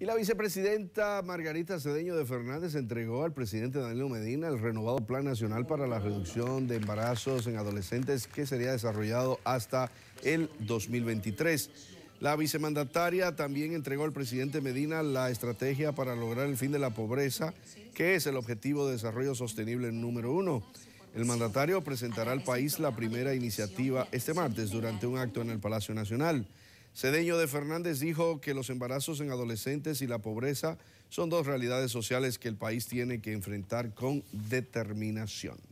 Y la vicepresidenta Margarita Cedeño de Fernández entregó al presidente Danilo Medina el renovado Plan Nacional para la Reducción de Embarazos en Adolescentes que sería desarrollado hasta el 2023. La vicemandataria también entregó al presidente Medina la estrategia para lograr el fin de la pobreza, que es el objetivo de desarrollo sostenible número uno. El mandatario presentará al país la primera iniciativa este martes durante un acto en el Palacio Nacional. Cedeño de Fernández dijo que los embarazos en adolescentes y la pobreza son dos realidades sociales que el país tiene que enfrentar con determinación.